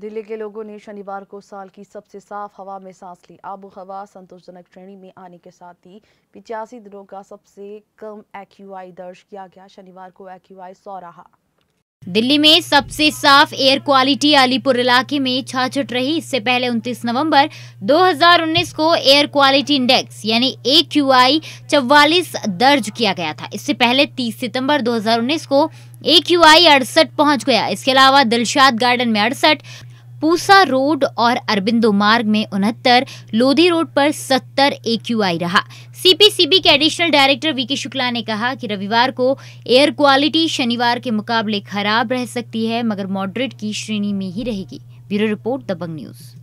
दिल्ली के लोगों ने शनिवार को साल की सबसे साफ हवा में सांस ली आबो हवा संतोषजनक श्रेणी में आने के साथ ही पिचासी दिनों का सबसे कम एक दर्ज किया गया शनिवार को एक सौ रहा दिल्ली में सबसे साफ एयर क्वालिटी अलीपुर इलाके में छाछट रही इससे पहले 29 नवंबर 2019 को एयर क्वालिटी इंडेक्स यानी ए क्यू आई चौवालीस दर्ज किया गया था इससे पहले 30 सितंबर 2019 को ए क्यू आई अड़सठ पहुंच गया इसके अलावा दिलशाद गार्डन में अड़सठ पूसा रोड और अरबिंदो मार्ग में उनहत्तर लोधी रोड पर सत्तर एक्यूआई रहा सीपीसीबी के एडिशनल डायरेक्टर वीके शुक्ला ने कहा कि रविवार को एयर क्वालिटी शनिवार के मुकाबले खराब रह सकती है मगर मॉडरेट की श्रेणी में ही रहेगी ब्यूरो रिपोर्ट दबंग न्यूज़